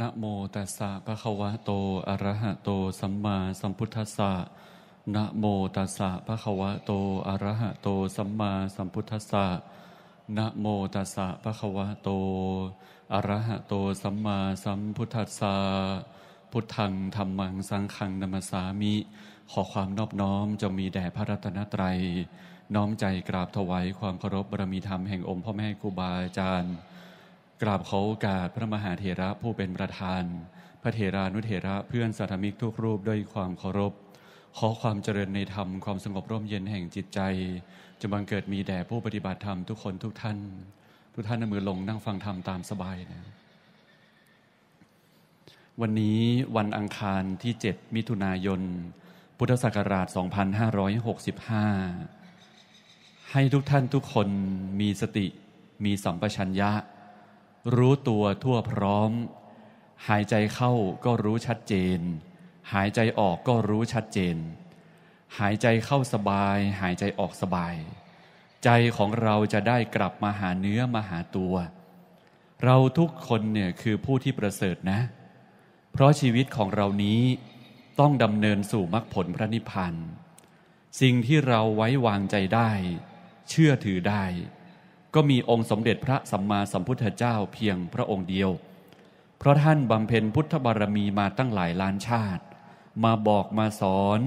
นะโมตัสสะภะคะวะโตอะระหะโตสัมมาสัมพุทธัสสะนะโมตัสสะภะคะวะโตอะระหะโตสัมมาสัมพุทธัสสะนะโมตัสสะภะคะวะโตอะระหะโตสัมมาสัมพุทธัสสะพุทธังธรรมังสังฆังนัมสามิ ขอความนอบน้อมจะมีแด่พระรัตนตรัย น้อมใจกราบถวายความเคารพบารมีธรรมแห่งองค์พ่อแม่ครูบาอาจารย์กราบเขากาสพระมหาเถระผู้เป็นประธาน พระเถรานุเถระ เพื่อนสาธมิกทุกรูปด้วยความเคารพ ขอความเจริญในธรรม ความสงบร่มเย็นแห่งจิตใจจะบังเกิดมีแด่ผู้ปฏิบัติธรรมทุกคนทุกท่าน ทุกท่านนมือลงนั่งฟังธรรมตามสบายนะวันนี้วันอังคารที่ 7 มิถุนายนพุทธศักราช 2565 ให้ทุกท่านทุกคน มีสติมีสัมปชัญญะรู้ตัวทั่วพร้อม หายใจเข้าก็รู้ชัดเจน หายใจออกก็รู้ชัดเจน หายใจเข้าสบาย หายใจออกสบาย ใจของเราจะได้กลับมาหาเนื้อมาหาตัว เราทุกคนเนี่ยคือผู้ที่ประเสริฐนะ เพราะชีวิตของเรานี้ต้องดำเนินสู่มรรคผลพระนิพพานสิ่งที่เราไว้วางใจได้ เชื่อถือได้ก็มีองค์สมเด็จพระสัมมาสัมพุทธเจ้าเพียงพระองค์เดียว เพราะท่านบำเพ็ญพุทธบารมีมาตั้งหลายล้านชาติ มาบอกมาสอน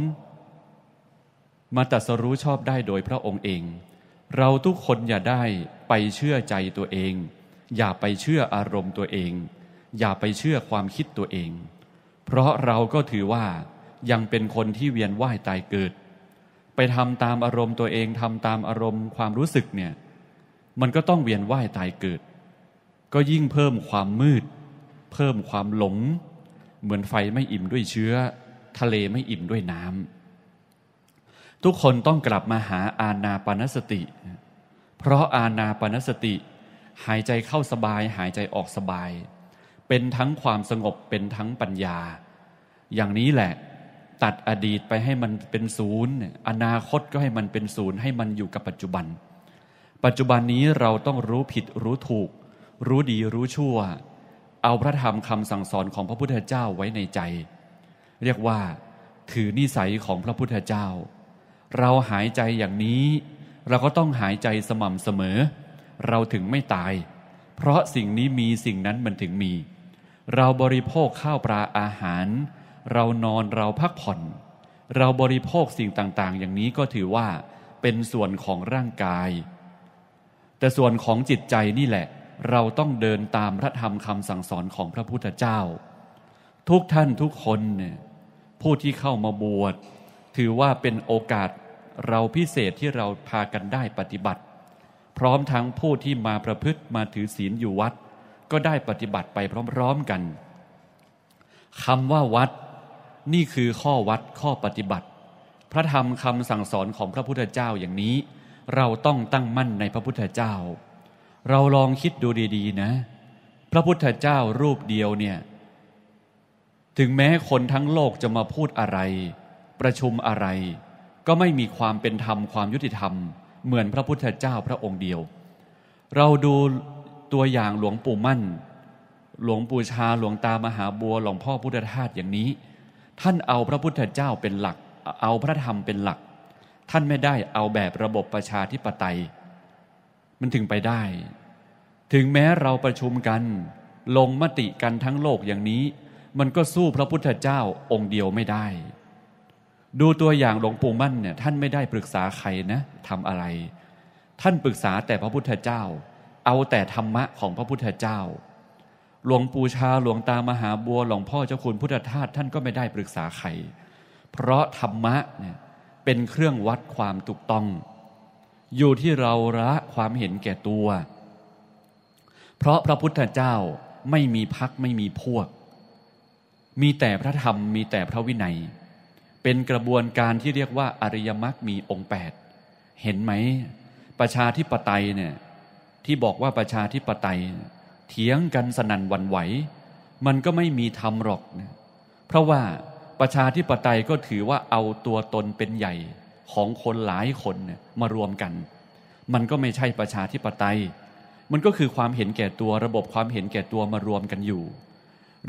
มาตัดสรู้ชอบได้โดยพระองค์เอง เราทุกคนอย่าได้ไปเชื่อใจตัวเอง อย่าไปเชื่ออารมณ์ตัวเอง อย่าไปเชื่อความคิดตัวเอง เพราะเราก็ถือว่ายังเป็นคนที่เวียนว่ายตายเกิด ไปทำตามอารมณ์ตัวเองทำตามอารมณ์ความรู้สึกเนี่ยมันก็ต้องเวียนว่ายตายเกิด ก็ยิ่งเพิ่มความมืด เพิ่มความหลง เหมือนไฟไม่อิ่มด้วยเชื้อ ทะเลไม่อิ่มด้วยน้ำทุกคนต้องกลับมาหาอาณาปณสติ เพราะอาณาปณสติ หายใจเข้าสบายหายใจออกสบาย เป็นทั้งความสงบเป็นทั้งปัญญา อย่างนี้แหละ ตัดอดีตไปให้มันเป็นศูนย์อนาคตก็ให้มันเป็นศูนย์ให้มันอยู่กับปัจจุบันปัจจุบันนี้เราต้องรู้ผิดรู้ถูก รู้ดีรู้ชั่ว เอาพระธรรมคำสั่งสอนของพระพุทธเจ้าไว้ในใจ เรียกว่า ถือนิสัยของพระพุทธเจ้า เราหายใจอย่างนี้ เราก็ต้องหายใจสม่ำเสมอ เราถึงไม่ตาย เพราะสิ่งนี้มีสิ่งนั้นมันถึงมี เราบริโภคข้าวปลาอาหาร เรานอนเราพักผ่อน เราบริโภคสิ่งต่างๆ อย่างนี้ก็ถือว่าเป็นส่วนของร่างกายแต่ ส่วนของจิตใจนี่แหละ เราต้องเดินตามพระธรรมคำสั่งสอนของพระพุทธเจ้า ทุกท่านทุกคนเนี่ยผู้ที่เข้ามาบวชถือว่าเป็นโอกาสเราพิเศษที่เราพากันได้ปฏิบัติ พร้อมทั้งผู้ที่มาประพฤติมาถือศีลอยู่วัด ก็ได้ปฏิบัติไปพร้อมๆกันคำว่าวัดนี่คือข้อวัดข้อปฏิบัติ พระธรรมคำสั่งสอนของพระพุทธเจ้าอย่างนี้เราต้องตั้งมั่นในพระพุทธเจ้า เราลองคิดดูดีๆนะ พระพุทธเจ้ารูปเดียวเนี่ย ถึงแม้คนทั้งโลกจะมาพูดอะไร ประชุมอะไร ก็ไม่มีความเป็นธรรมความยุติธรรมเหมือนพระพุทธเจ้าพระองค์เดียว เราดูตัวอย่างหลวงปู่มั่น หลวงปู่ชาหลวงตามหาบัวหลวงพ่อพุทธทาสอย่างนี้ ท่านเอาพระพุทธเจ้าเป็นหลัก เอาพระธรรมเป็นหลักท่านไม่ได้เอาแบบระบบประชาธิปไตย มันถึงไปได้ ถึงแม้เราประชุมกัน ลงมติกันทั้งโลกอย่างนี้ มันก็สู้พระพุทธเจ้าองค์เดียวไม่ได้ ดูตัวอย่างหลวงปู่มั่นเนี่ยท่านไม่ได้ปรึกษาใครนะทำอะไร ท่านปรึกษาแต่พระพุทธเจ้า เอาแต่ธรรมะของพระพุทธเจ้า หลวงปู่ชาหลวงตามหาบัวหลวงพ่อเจ้าคุณพุทธทาสท่านก็ไม่ได้ปรึกษาใครเพราะธรรมะเนี่ยเป็นเครื่องวัดความถูกต้อง อยู่ที่เราละความเห็นแก่ตัว เพราะพระพุทธเจ้าไม่มีพักไม่มีพวก มีแต่พระธรรม มีแต่พระวินัย เป็นกระบวนการที่เรียกว่าอริยมรรคมีองค์แปดเห็นไหม ประชาธิปไตยเนี่ย ที่บอกว่าประชาธิปไตย เถียงกันสนั่นวันไหว มันก็ไม่มีธรรมหรอกเพราะว่าประชาธิปไตยก็ถือว่าเอาตัวตนเป็นใหญ่ ของคนหลายคนเนี่ยมารวมกัน มันก็ไม่ใช่ประชาธิปไตย มันก็คือความเห็นแก่ตัวระบบความเห็นแก่ตัวมารวมกันอยู่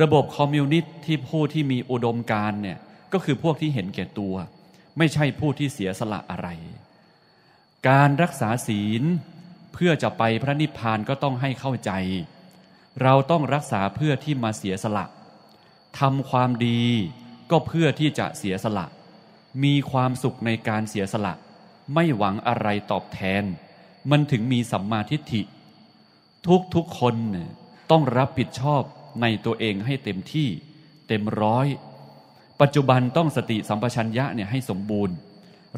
ระบบคอมมิวนิสต์ที่ผู้ที่มีอุดมการเนี่ยก็คือพวกที่เห็นแก่ตัว ไม่ใช่ผู้ที่เสียสละอะไร การรักษาศีลเพื่อจะไปพระนิพพานก็ต้องให้เข้าใจ เราต้องรักษาเพื่อที่มาเสียสละทำความดีก็เพื่อที่จะเสียสละ มีความสุขในการเสียสละ ไม่หวังอะไรตอบแทน มันถึงมีสัมมาทิฏฐิ ทุกทุกคนต้องรับผิดชอบในตัวเองให้เต็มที่ เต็มร้อย ปัจจุบันต้องสติสัมปชัญญะเนี่ยให้สมบูรณ์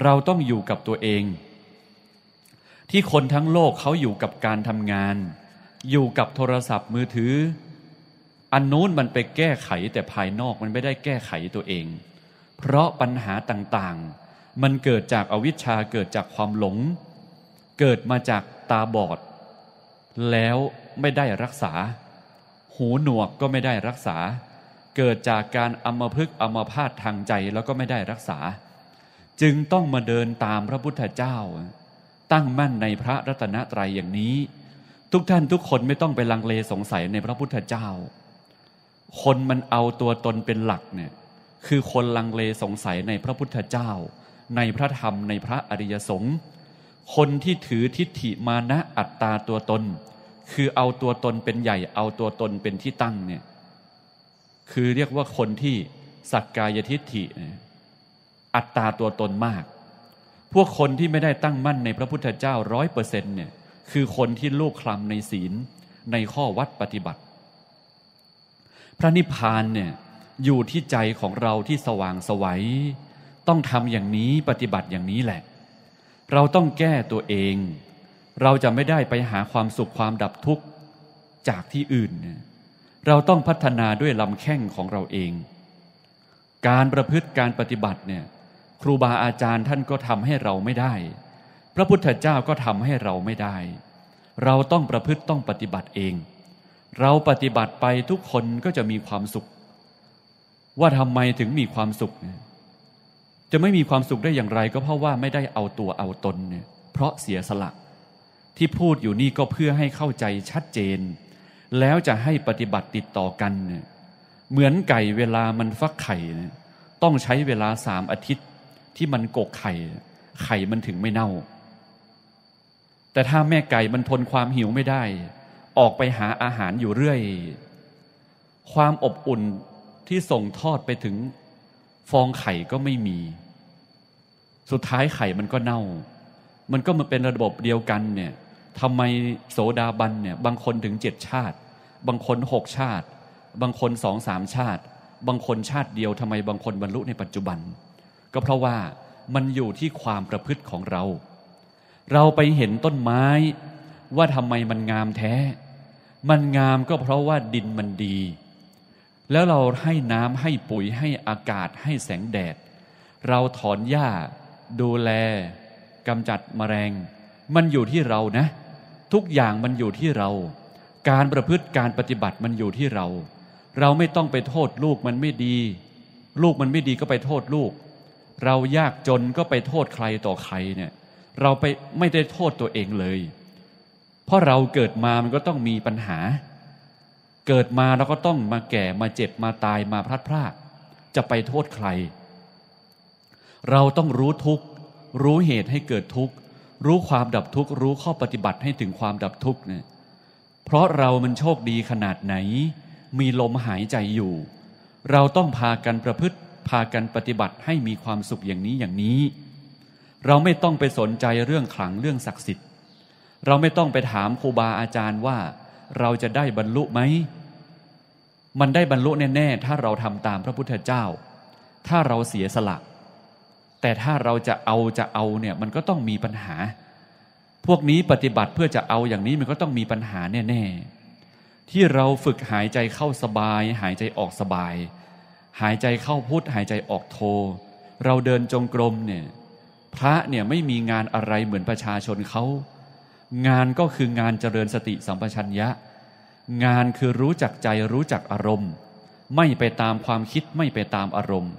เราต้องอยู่กับตัวเอง ที่คนทั้งโลกเขาอยู่กับการทำงาน อยู่กับโทรศัพท์มือถืออันนู้นมันไปแก้ไขแต่ภายนอกมันไม่ได้แก้ไขตัวเอง เพราะปัญหาต่างๆ มันเกิดจากอวิชชาเกิดจากความหลง เกิดมาจากตาบอด แล้วไม่ได้รักษา หูหนวกก็ไม่ได้รักษา เกิดจากการอมพึกอมพาตทางใจแล้วก็ไม่ได้รักษา จึงต้องมาเดินตามพระพุทธเจ้า ตั้งมั่นในพระรัตนตรัยอย่างนี้ ทุกท่านทุกคนไม่ต้องไปลังเลสงสัยในพระพุทธเจ้าคนมันเอาตัวตนเป็นหลักเนี่ยคือคนลังเลสงสัยในพระพุทธเจ้า ในพระธรรมในพระอริยสงฆ์คนที่ถือทิฏฐิมานะอัตตาตัวตน คือเอาตัวตนเป็นใหญ่เอาตัวตนเป็นที่ตั้งเนี่ยคือเรียกว่าคนที่สักกายทิฏฐิ อัตตาตัวตนมาก พวกคนที่ไม่ได้ตั้งมั่นในพระพุทธเจ้า ร้อยเปอร์เซ็นต์เนี่ยคือคนที่ลูกคลำในศีลในข้อวัดปฏิบัติพระนิพพานเนี่ยอยู่ที่ใจของเราที่สว่างสวัยต้องทำอย่างนี้ปฏิบัติอย่างนี้แหละ เราต้องแก้ตัวเอง เราจะไม่ได้ไปหาความสุขความดับทุกข์ จากที่อื่น เราต้องพัฒนาด้วยลำแข้งของเราเอง การประพฤติการปฏิบัติเนี่ย ครูบาอาจารย์ท่านก็ทำให้เราไม่ได้ พระพุทธเจ้าก็ทำให้เราไม่ได้ เราต้องประพฤติต้องปฏิบัติเองเราปฏิบัติไปทุกคนก็จะมีความสุข ว่าทำไมถึงมีความสุข จะไม่มีความสุขได้อย่างไรก็เพราะว่าไม่ได้เอาตัวเอาตนเนี่ยเพราะเสียสละ ที่พูดอยู่นี่ก็เพื่อให้เข้าใจชัดเจน แล้วจะให้ปฏิบัติติดต่อกันเนี่ยเหมือนไก่เวลามันฟักไข่เนี่ยต้องใช้เวลาสามอาทิตย์ที่มันกกไข่ ไข่มันถึงไม่เน่า แต่ถ้าแม่ไก่มันทนความหิวไม่ได้ออกไปหาอาหารอยู่เรื่อย ความอบอุ่นที่ส่งทอดไปถึง ฟองไข่ก็ไม่มี สุดท้ายไข่มันก็เน่า มันก็มาเป็นระบบเดียวกันเนี่ยทำไมโสดาบันเนี่ยบางคนถึงเจ็ดชาติ บางคนหกชาติ บางคนสองสามชาติ บางคนชาติเดียว ทำไมบางคนบรรลุในปัจจุบัน ก็เพราะว่ามันอยู่ที่ความประพฤติของเรา เราไปเห็นต้นไม้ว่าทำไมมันงามแท้มันงามก็เพราะว่าดินมันดี แล้วเราให้น้ำให้ปุ๋ยให้อากาศให้แสงแดด เราถอนหญ้าดูแลกำจัดมแมลง มันอยู่ที่เรานะ ทุกอย่างมันอยู่ที่เรา การประพฤติการปฏิบัติมันอยู่ที่เรา เราไม่ต้องไปโทษลูกมันไม่ดี ลูกมันไม่ดีก็ไปโทษลูก เรายากจนก็ไปโทษใครต่อใครเนี่ย เราไปไม่ได้โทษตัวเองเลยพราะเราเกิดมามันก็ต้องมีปัญหา เกิดมาเราก็ต้องมาแก่มาเจ็บมาตายมาพลัดพรากจะไปโทษใคร เราต้องรู้ทุกข์รู้เหตุให้เกิดทุกข์รู้ความดับทุกข์รู้ข้อปฏิบัติให้ถึงความดับทุกข์เนี่ย เพราะเรามันโชคดีขนาดไหน มีลมหายใจอยู่ เราต้องพากันประพฤติ พากันปฏิบัติให้มีความสุขอย่างนี้อย่างนี้ เราไม่ต้องไปสนใจเรื่องขลังเรื่องศักดิ์สิทธิ์เราไม่ต้องไปถามครูบาอาจารย์ว่า เราจะได้บรรลุไหม มันได้บรรลุแน่ ๆ ถ้าเราทำตามพระพุทธเจ้า ถ้าเราเสียสละ แต่ถ้าเราจะเอาจะเอาเนี่ยมันก็ต้องมีปัญหา พวกนี้ปฏิบัติเพื่อจะเอาอย่างนี้มันก็ต้องมีปัญหาแน่ๆ ที่เราฝึกหายใจเข้าสบาย หายใจออกสบาย หายใจเข้าพุทหายใจออกโท เราเดินจงกรมเนี่ยพระเนี่ยไม่มีงานอะไรเหมือนประชาชนเขางานก็คืองานเจริญสติสัมปชัญญะ งานคือรู้จักใจรู้จักอารมณ์ ไม่ไปตามความคิดไม่ไปตามอารมณ์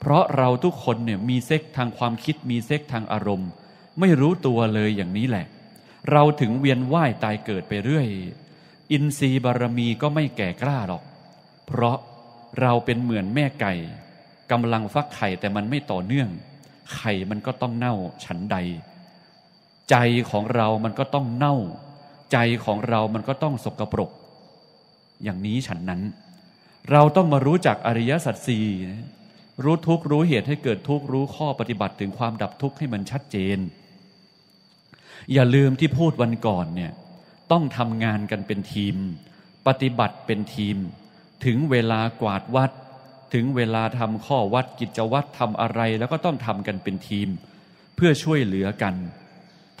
เพราะเราทุกคนเนี่ยมีเซ็กทางความคิดมีเซ็กทางอารมณ์ ไม่รู้ตัวเลยอย่างนี้แหละ เราถึงเวียนว่ายตายเกิดไปเรื่อยอินทรีย์บารมีก็ไม่แก่กล้าหรอก เพราะเราเป็นเหมือนแม่ไก่กำลังฟักไข่แต่มันไม่ต่อเนื่อง ไข่มันก็ต้องเน่าฉันใดใจของเรามันก็ต้องเน่า ใจของเรามันก็ต้องสกปรก อย่างนี้ฉันนั้น เราต้องมารู้จักอริยสัจสี่รู้ทุกรู้เหตุให้เกิดทุกรู้ข้อปฏิบัติ ถึงความดับทุกข์ให้มันชัดเจน อย่าลืมที่พูดวันก่อนเนี่ย ต้องทำงานกันเป็นทีม ปฏิบัติเป็นทีม ถึงเวลากวาดวัด ถึงเวลาทำข้อวัดกิจวัตรทำอะไร แล้วก็ต้องทำกันเป็นทีม เพื่อช่วยเหลือกัน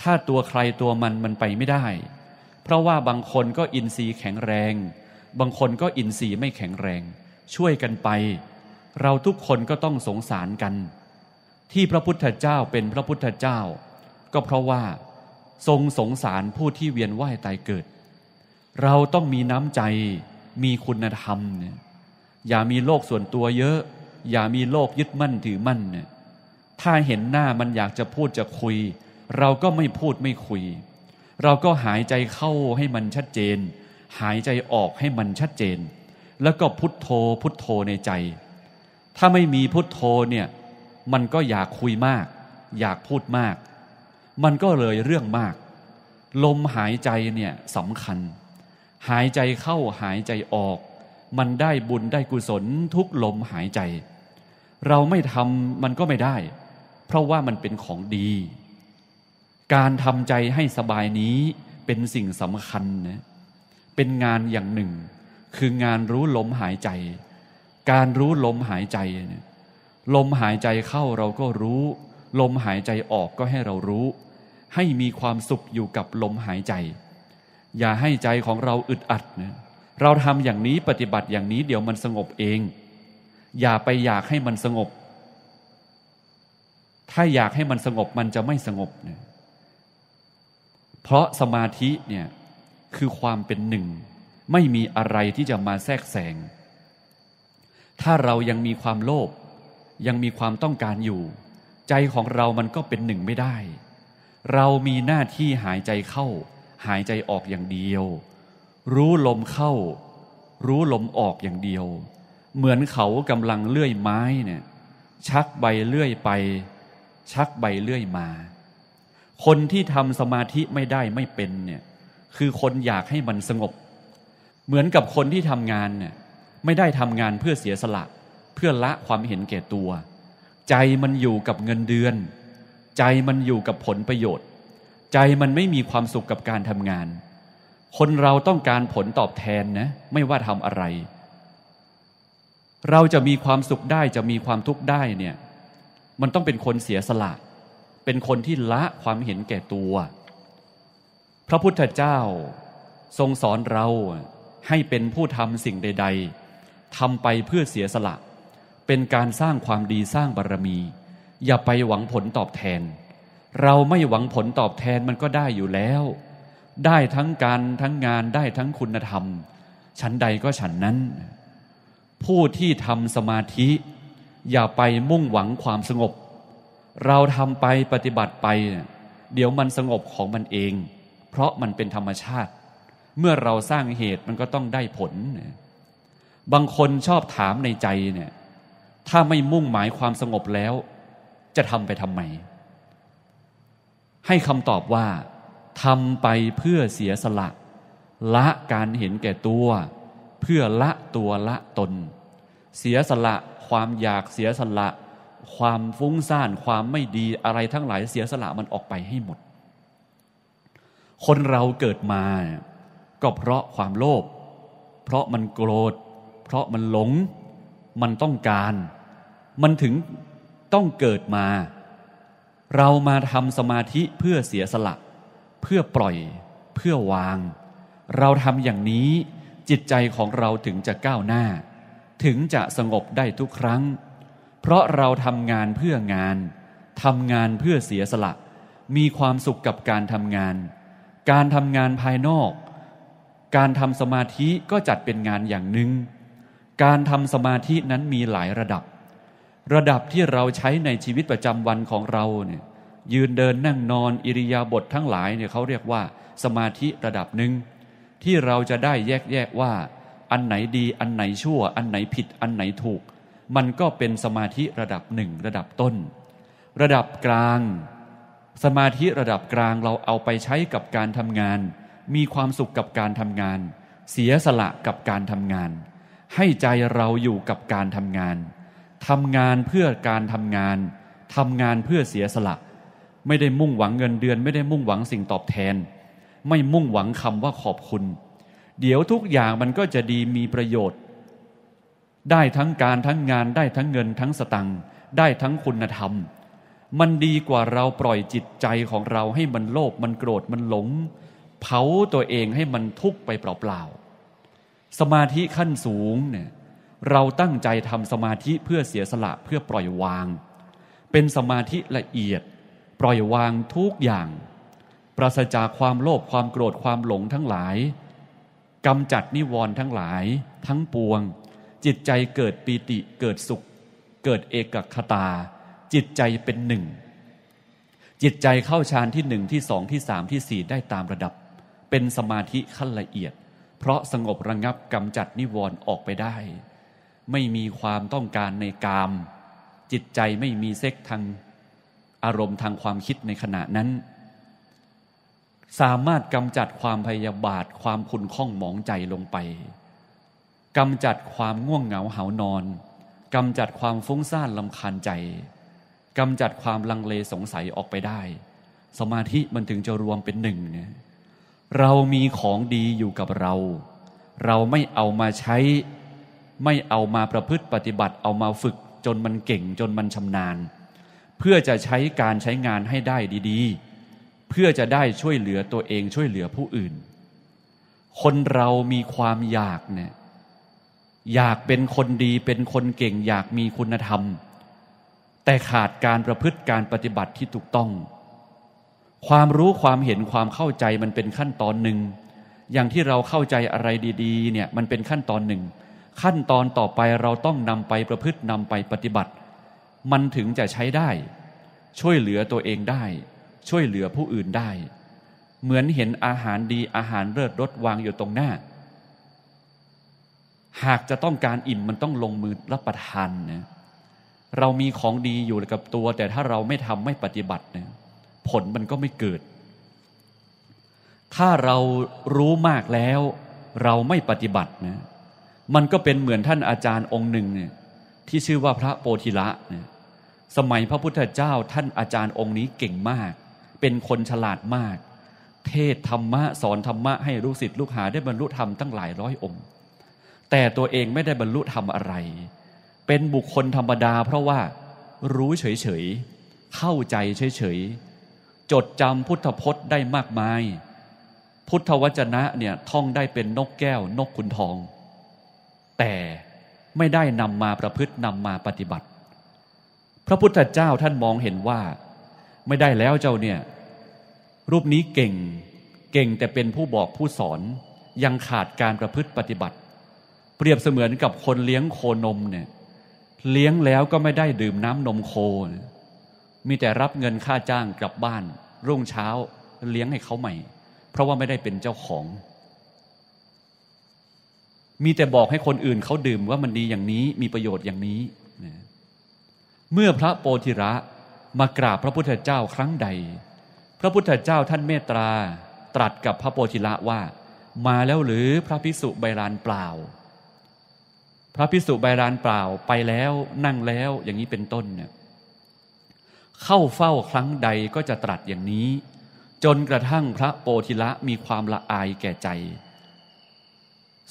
ถ้าตัวใครตัวมันมันไปไม่ได้ เพราะว่าบางคนก็อินทรีย์แข็งแรง บางคนก็อินทรีย์ไม่แข็งแรง ช่วยกันไป เราทุกคนก็ต้องสงสารกัน ที่พระพุทธเจ้าเป็นพระพุทธเจ้า ก็เพราะว่า ทรงสงสารผู้ที่เวียนว่ายตายเกิด เราต้องมีน้ำใจ มีคุณธรรมเนี่ย อย่ามีโลกส่วนตัวเยอะ อย่ามีโลกยึดมั่นถือมั่นเนี่ย ถ้าเห็นหน้ามันอยากจะพูดจะคุยเราก็ไม่พูดไม่คุย เราก็หายใจเข้าให้มันชัดเจน หายใจออกให้มันชัดเจน แล้วก็พุทโธพุทโธในใจ ถ้าไม่มีพุทโธเนี่ย มันก็อยากคุยมาก อยากพูดมาก มันก็เลยเรื่องมาก ลมหายใจเนี่ยสำคัญ หายใจเข้าหายใจออก มันได้บุญได้กุศลทุกลมหายใจ เราไม่ทำมันก็ไม่ได้ เพราะว่ามันเป็นของดีการทำใจให้สบายนี้เป็นสิ่งสำคัญนะ เป็นงานอย่างหนึ่ง คืองานรู้ลมหายใจ การรู้ลมหายใจเนี่ยลมหายใจเข้าเราก็รู้ ลมหายใจออกก็ให้เรารู้ ให้มีความสุขอยู่กับลมหายใจ อย่าให้ใจของเราอึดอัดนะเราทำอย่างนี้ปฏิบัติอย่างนี้ เดี๋ยวมันสงบเอง อย่าไปอยากให้มันสงบ ถ้าอยากให้มันสงบมันจะไม่สงบนะเพราะสมาธิเนี่ยคือความเป็นหนึ่งไม่มีอะไรที่จะมาแทรกแซง ถ้าเรายังมีความโลภยังมีความต้องการอยู่ ใจของเรามันก็เป็นหนึ่งไม่ได้ เรามีหน้าที่หายใจเข้า หายใจออกอย่างเดียว รู้ลมเข้า รู้ลมออกอย่างเดียว เหมือนเขากำลังเลื่อยไม้เนี่ยชักใบเลื่อย ไป ชักใบเลื่อยมาคนที่ทำสมาธิไม่ได้ไม่เป็นเนี่ยคือคนอยากให้มันสงบ เหมือนกับคนที่ทำงานเนี่ยไม่ได้ทำงานเพื่อเสียสละ เพื่อละความเห็นแก่ตัว ใจมันอยู่กับเงินเดือน ใจมันอยู่กับผลประโยชน์ ใจมันไม่มีความสุขกับการทำงาน คนเราต้องการผลตอบแทนนะไม่ว่าทำอะไร เราจะมีความสุขได้จะมีความทุกข์ได้เนี่ย มันต้องเป็นคนเสียสละไเป็นคนที่ละความเห็นแก่ตัว พระพุทธเจ้า ทรงสอนเราให้เป็นผู้ทำสิ่งใดๆ ทำไปเพื่อเสียสละ เป็นการสร้างความดีสร้างบารรมี อย่าไปหวังผลตอบแทน เราไม่หวังผลตอบแทนมันก็ได้อยู่แล้ว ได้ทั้งการทั้งงานได้ทั้งคุณธรรม ชั้นใดก็ฉันนั้น ผู้ที่ทำสมาธิ อย่าไปมุ่งหวังความสงบเราทำไปปฏิบัติไป เดี๋ยวมันสงบของมันเอง เพราะมันเป็นธรรมชาติ เมื่อเราสร้างเหตุมันก็ต้องได้ผล บางคนชอบถามในใจเนี่ย ถ้าไม่มุ่งหมายความสงบแล้ว จะทำไปทำไมให้คำตอบว่าทำไปเพื่อเสียสละ ละการเห็นแก่ตัว เพื่อละตัวละตน เสียสละความอยากเสียสละความฟุ้งซ่าน ความไม่ดีอะไรทั้งหลายเสียสละมันออกไปให้หมด คนเราเกิดมา ก็เพราะความโลภเพราะมันโกรธ เพราะมันหลง มันต้องการ มันถึงต้องเกิดมา เรามาทำสมาธิเพื่อเสียสละ เพื่อปล่อย เพื่อวาง เราทำอย่างนี้จิตใจของเราถึงจะก้าวหน้า ถึงจะสงบได้ทุกครั้งเพราะเราทำงานเพื่องาน ทำงานเพื่อเสียสละ มีความสุขกับการทำงาน การทำงานภายนอก การทำสมาธิก็จัดเป็นงานอย่างหนึ่ง การทำสมาธินั้นมีหลายระดับ ระดับที่เราใช้ในชีวิตประจำวันของเราเนี่ย ยืนเดินนั่งนอนอิริยาบถททั้งหลายเนี่ยเขาเรียกว่าสมาธิระดับหนึ่ง ที่เราจะได้แยกแยะว่า อันไหนดี อันไหนชั่ว อันไหนผิด อันไหนถูกมันก็เป็นสมาธิระดับหนึ่งระดับต้น ระดับกลาง สมาธิระดับกลางเราเอาไปใช้กับการทำงาน มีความสุขกับการทำงาน เสียสละกับการทำงาน ให้ใจเราอยู่กับการทำงานทำงานเพื่อการทำงานทำงานเพื่อเสียสละ ไม่ได้มุ่งหวังเงินเดือนไม่ได้มุ่งหวังสิ่งตอบแทน ไม่มุ่งหวังคำว่าขอบคุณ เดี๋ยวทุกอย่างมันก็จะดีมีประโยชน์ได้ทั้งการทั้งงานได้ทั้งเงินทั้งสตังได้ทั้งคุณธรรม มันดีกว่าเราปล่อยจิตใจของเราให้มันโลภมันโกรธมันหลง เผาตัวเองให้มันทุกข์ไปเปล่าๆสมาธิขั้นสูงเนี่ยเราตั้งใจทำสมาธิเพื่อเสียสละเพื่อปล่อยวาง เป็นสมาธิละเอียด ปล่อยวางทุกอย่าง ปราศจากความโลภความโกรธความหลงทั้งหลายกำจัดนิวรณ์ทั้งหลายทั้งปวงจิตใจเกิดปีติเกิดสุข เกิดเอกคตา จิตใจเป็นหนึ่ง จิตใจเข้าฌานที่หนึ่งที่สองที่สามที่สี่ได้ตามระดับ เป็นสมาธิขั้นละเอียด เพราะสงบระงงับกำจัดนิวรณ์ออกไปได้ ไม่มีความต้องการในกาม จิตใจไม่มีเซ็กทางอารมณ์ทางความคิดในขณะนั้น สามารถกำจัดความพยาบาทความขุนข้องหมองใจลงไปกำจัดความง่วงเหงาเหานอน กำจัดความฟุ้งซ่านลำคาญใจ กำจัดความลังเลสงสัยออกไปได้ สมาธิมันถึงจะรวมเป็นหนึ่งเนี่ยเรามีของดีอยู่กับเรา เราไม่เอามาใช้ ไม่เอามาประพฤติปฏิบัติ เอามาฝึกจนมันเก่งจนมันชำนาญ เพื่อจะใช้การใช้งานให้ได้ดีๆ เพื่อจะได้ช่วยเหลือตัวเองช่วยเหลือผู้อื่น คนเรามีความอยากเนี่ยอยากเป็นคนดีเป็นคนเก่งอยากมีคุณธรรม แต่ขาดการประพฤติการปฏิบัติที่ถูกต้อง ความรู้ความเห็นความเข้าใจมันเป็นขั้นตอนหนึ่ง อย่างที่เราเข้าใจอะไรดี ๆ เนี่ย มันเป็นขั้นตอนหนึ่ง ขั้นตอนต่อไปเราต้องนำไปประพฤตินำไปปฏิบัติ มันถึงจะใช้ได้ ช่วยเหลือตัวเองได้ ช่วยเหลือผู้อื่นได้ เหมือนเห็นอาหารดีอาหารเลิศรสวางอยู่ตรงหน้าหากจะต้องการอิ่มมันต้องลงมือรับประทานนะเรามีของดีอยู่กับตัว แต่ถ้าเราไม่ทำไม่ปฏิบัตินะผลมันก็ไม่เกิด ถ้าเรารู้มากแล้ว เราไม่ปฏิบัตินะมันก็เป็นเหมือนท่านอาจารย์องค์หนึ่งเนี่ยที่ชื่อว่าพระโปธิละนะสมัยพระพุทธเจ้าท่านอาจารย์องค์นี้เก่งมาก เป็นคนฉลาดมาก เทศธรรมะสอนธรรมะให้ลูกศิษย์ลูกหาได้บรรลุธรรมตั้งหลายร้อยองค์แต่ตัวเองไม่ได้บรรลุธรรมอะไร เป็นบุคคลธรรมดาเพราะว่ารู้เฉยๆ เข้าใจเฉยๆ จดจำพุทธพจน์ได้มากมาย พุทธวจนะเนี่ยท่องได้เป็นนกแก้ว นกขุนทอง แต่ไม่ได้นำมาประพฤตินำมาปฏิบัติ พระพุทธเจ้าท่านมองเห็นว่า ไม่ได้แล้วเจ้าเนี่ย รูปนี้เก่งเก่งแต่เป็นผู้บอกผู้สอนยังขาดการประพฤติปฏิบัติเปรียบเสมือนกับคนเลี้ยงโคนมเนี่ยเลี้ยงแล้วก็ไม่ได้ดื่มน้ำนมโคมีแต่รับเงินค่าจ้างกลับบ้าน รุ่งเช้าเลี้ยงให้เขาใหม่ เพราะว่าไม่ได้เป็นเจ้าของ มีแต่บอกให้คนอื่นเขาดื่มว่ามันดีอย่างนี้มีประโยชน์อย่างนี้นะเมื่อพระโพธิระมากราบพระพุทธเจ้าครั้งใด พระพุทธเจ้าท่านเมตตาตรัสกับพระโพธิระว่า มาแล้วหรือพระพิสุใบลานเปล่าพระพิสุใบรานเปล่าไปแล้วนั่งแล้วอย่างนี้เป็นต้นเนี่ยเข้าเฝ้าครั้งใดก็จะตรัสอย่างนี้ จนกระทั่งพระโปธิละมีความละอายแก่ใจ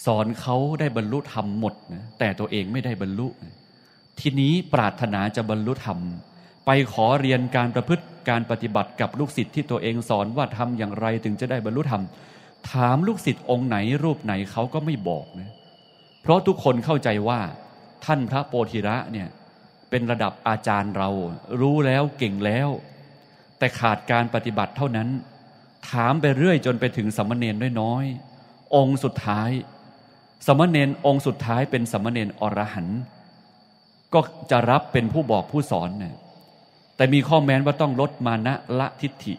สอนเขาได้บรรลุธรรมหมดนะแต่ตัวเองไม่ได้บรรลุ ทีนี้ปรารถนาจะบรรลุธรรม ไปขอเรียนการประพฤติการปฏิบัติกับลูกศิษย์ที่ตัวเองสอนว่าทำอย่างไร ถึงจะได้บรรลุธรรม ถามลูกศิษย์องค์ไหนรูปไหนเขาก็ไม่บอกนะเเพราะทุกคนเข้าใจว่า ท่านพระโพธิระเนี่ยเป็นระดับอาจารย์เรารู้แล้วเก่งแล้ว แต่ขาดการปฏิบัติเท่านั้น ถามไปเรื่อยจนไปถึงสมณเณรน้อยๆ องค์สุดท้าย สมณเณรองค์สุดท้ายเป็นสมณเณรอรหันต์ก็จะรับเป็นผู้บอกผู้สอนเนี่ยแต่มีข้อแม้ว่าต้องลดมานะละทิฏฐิ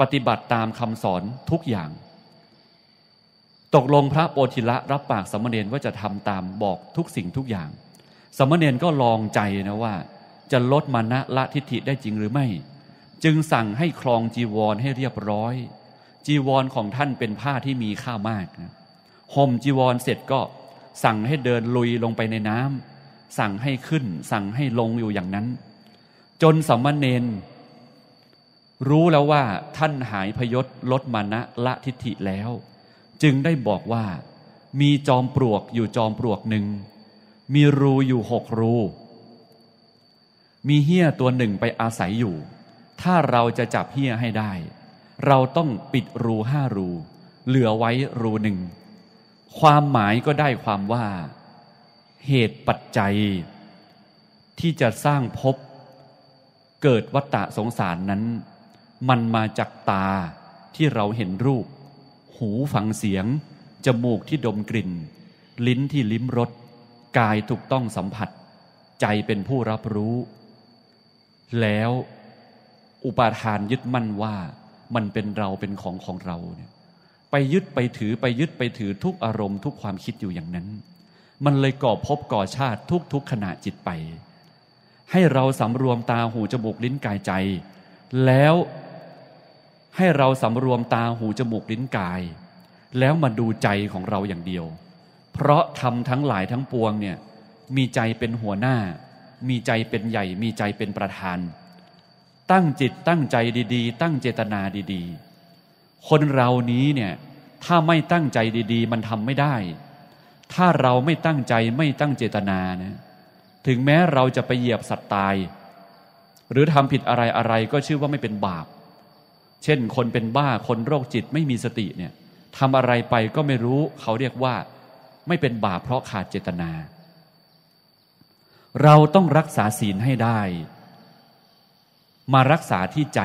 ปฏิบัติตามคำสอนทุกอย่างตกลงพระโปธิละรับปากสมณเณรว่าจะทำตามบอกทุกสิ่งทุกอย่าง สมณเณรก็ลองใจนะว่า จะลดมานะละทิฏฐิได้จริงหรือไม่ จึงสั่งให้คลองจีวรให้เรียบร้อย จีวรของท่านเป็นผ้าที่มีค่ามากนะห่มจีวรเสร็จก็สั่งให้เดินลุยลงไปในน้ำ สั่งให้ขึ้นสั่งให้ลงอยู่อย่างนั้น จนสมณเณรรู้แล้วว่าท่านหายพยศลดมานะละทิฏฐิแล้วจึงได้บอกว่า มีจอมปลวกอยู่จอมปลวกหนึ่ง มีรูอยู่หกรู มีเหี้ยตัวหนึ่งไปอาศัยอยู่ ถ้าเราจะจับเหี้ยให้ได้ เราต้องปิดรูห้ารู เหลือไว้รูหนึ่ง ความหมายก็ได้ความว่า เหตุปัจจัย ที่จะสร้างพบเกิดวัฏตะสงสารนั้น มันมาจากตาที่เราเห็นรูปหูฟังเสียงจมูกที่ดมกลิ่น ลิ้นที่ลิ้มรสกายถูกต้องสัมผัส ใจเป็นผู้รับรู้ แล้วอุปาทานยึดมั่นว่า มันเป็นเราเป็นของของเราเนี่ยไปยึดไปถือไปยึดไปถือทุกอารมณ์ทุกความคิดอยู่อย่างนั้น มันเลยก่อพบก่อชาติทุกทุกขณะจิตไป ให้เราสำรวมตาหูจมูกลิ้นกายใจ แล้วให้เราสำรวมตาหูจมูกลิ้นกาย แล้วมาดูใจของเราอย่างเดียว เพราะทำทั้งหลายทั้งปวงเนี่ยมีใจเป็นหัวหน้า มีใจเป็นใหญ่มีใจเป็นประธาน ตั้งจิตตั้งใจดี ๆ ตั้งเจตนาดี ๆ คนเรานี้เนี่ย ถ้าไม่ตั้งใจดี ๆ มันทำไม่ได้ ถ้าเราไม่ตั้งใจไม่ตั้งเจตนานะ ถึงแม้เราจะไปเหยียบสัตว์ตาย หรือทำผิดอะไรอะไรก็ชื่อว่าไม่เป็นบาปเช่นคนเป็นบ้าคนโรคจิตไม่มีสติเนี่ยทำอะไรไปก็ไม่รู้ เขาเรียกว่าไม่เป็นบาปเพราะขาดเจตนา เราต้องรักษาศีลให้ได้ มารักษาที่ใจ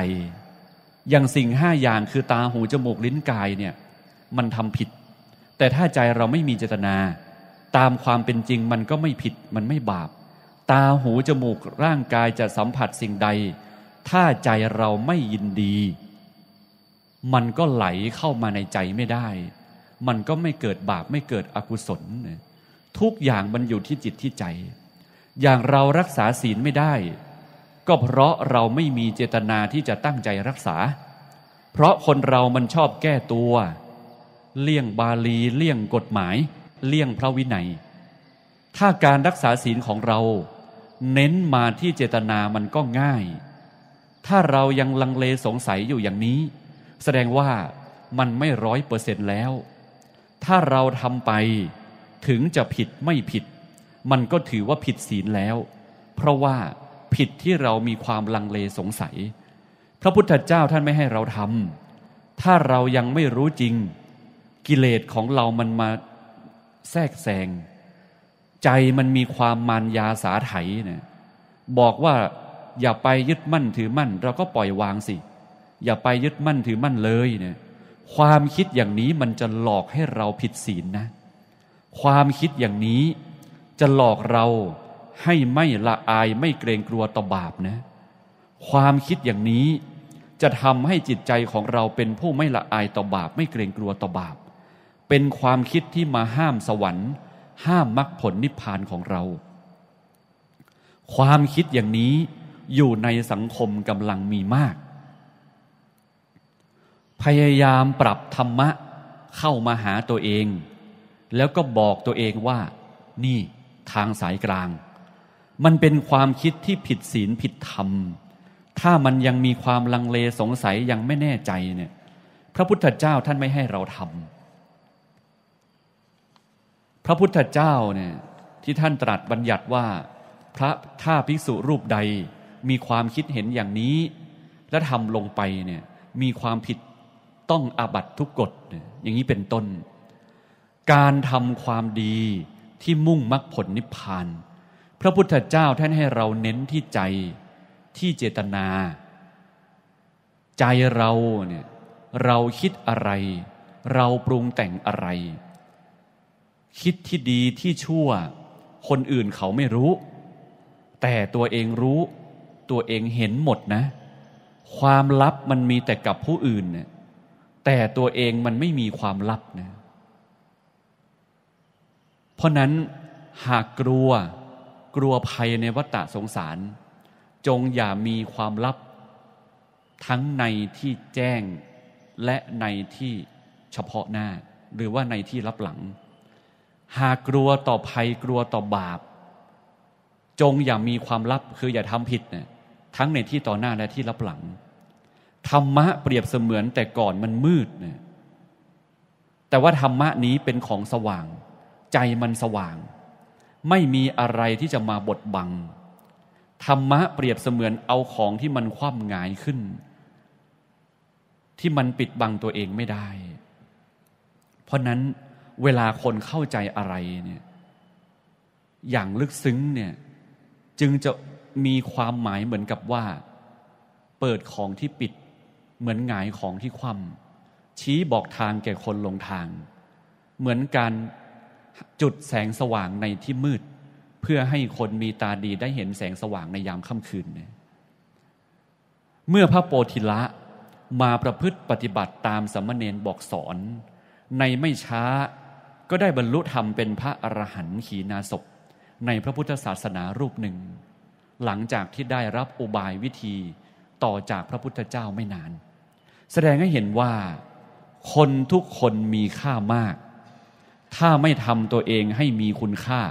อย่างสิ่งห้าอย่างคือตาหู จมูกลิ้นกายเนี่ย มันทำผิด แต่ถ้าใจเราไม่มีเจตนา ตามความเป็นจริงมันก็ไม่ผิด มันไม่บาป ตาหู จมูก ร่างกายจะสัมผัสสิ่งใด ถ้าใจเราไม่ยินดีมันก็ไหลเข้ามาในใจไม่ได้ มันก็ไม่เกิดบาปไม่เกิดอกุศล ทุกอย่างมันอยู่ที่จิตที่ใจ อย่างเรารักษาศีลไม่ได้ ก็เพราะเราไม่มีเจตนาที่จะตั้งใจรักษา เพราะคนเรามันชอบแก้ตัว เลี่ยงบาลีเลี่ยงกฎหมาย เลี่ยงพระวินัย ถ้าการรักษาศีลของเรา เน้นมาที่เจตนามันก็ง่าย ถ้าเรายังลังเลสงสัยอยู่อย่างนี้แสดงว่ามันไม่ร้อยเปอร์เซ็นต์แล้ว ถ้าเราทำไป ถึงจะผิดไม่ผิด มันก็ถือว่าผิดศีลแล้ว เพราะว่าผิดที่เรามีความลังเลสงสัย พระพุทธเจ้าท่านไม่ให้เราทำถ้าเรายังไม่รู้จริง กิเลสของเรามันมาแทรกแซงใจมันมีความมานยาสาไถเนะบอกว่า อย่าไปยึดมั่นถือมั่นเราก็ปล่อยวางสิเอย่าไปยึดมั่นถือมั่นเลยเนี่ยความคิดอย่างนี้มันจะหลอกให้เราผิดศีลนะ ความคิดอย่างนี้จะหลอกเราให้ไม่ละอายไม่เกรงกลัวต่อบาปนะ ความคิดอย่างนี้จะทำให้จิตใจของเราเป็นผู้ไม่ละอายต่อบาป ไม่เกรงกลัวต่อบาปเป็นความคิดที่มาห้ามสวรรค์ ห้ามมรรคผลนิพพานของเรา ความคิดอย่างนี้อยู่ในสังคมกำลังมีมากพยายามปรับธรรมะเข้ามาหาตัวเอง แล้วก็บอกตัวเองว่านี่ทางสายกลาง มันเป็นความคิดที่ผิดศีลผิดธรรม ถ้ามันยังมีความลังเลสงสัยยังไม่แน่ใจเนี่ยพระพุทธเจ้าท่านไม่ให้เราทำพระพุทธเจ้าเนี่ยที่ท่านตรัสบัญญัติว่า พระถ้าภิกษุรูปใดมีความคิดเห็นอย่างนี้ และทำลงไปเนี่ยมีความผิดต้องอาบัตทุกกฎ อย่างนี้เป็นต้น การทำความดีที่มุ่งมรรคผลนิพพานพระพุทธเจ้าท่านให้เราเน้นที่ใจที่เจตนา ใจเราเนี่ยเราคิดอะไร เราปรุงแต่งอะไร คิดที่ดีที่ชั่ว คนอื่นเขาไม่รู้ แต่ตัวเองรู้ตัวเองเห็นหมดนะ ความลับมันมีแต่กับผู้อื่นเนี่ยแต่ตัวเองมันไม่มีความลับนะเพราะนั้นหากกลัวกลัวภัยในวัฏสงสาร จงอย่ามีความลับ ทั้งในที่แจ้งและในที่เฉพาะหน้า หรือว่าในที่ลับหลัง หากกลัวต่อภัยกลัวต่อบาป จงอย่ามีความลับคืออย่าทำผิดนะทั้งในที่ต่อหน้าและที่ลับหลังธรรมะ เปรียบเสมือนแต่ก่อนมันมืดนยแต่ว่าธรรมะนี้เป็นของสว่าง ใจมันสว่าง ไม่มีอะไรที่จะมาบดบัง ธรรมะเปรียบเสมือนเอาของที่มันคว่ำงายขึ้น ที่มันปิดบังตัวเองไม่ได้ เพราะนั้นเวลาคนเข้าใจอะไรเนี่ยอย่างลึกซึ้งเนี่ยจึงจะมีความหมายเหมือนกับว่า เปิดของที่ปิดเหมือนหงายของที่คว่ำชี้บอกทางแก่คนลงทาง เหมือนการจุดแสงสว่างในที่มืด เพื่อให้คนมีตาดีได้เห็นแสงสว่างในยามค่ำคืน เมื่อพระโปธิละมาประพฤติปฏิบัติตามสมณเณรบอกสอน ในไม่ช้าก็ได้บรรลุธรรมเป็นพระอรหันต์ขีนาศพในพระพุทธศาสนารูปหนึ่ง หลังจากที่ได้รับอุบายวิธีต่อจากพระพุทธเจ้าไม่นานแสดงให้เห็นว่า คนทุกคนมีค่ามาก ถ้าไม่ทำตัวเองให้มีคุณค่า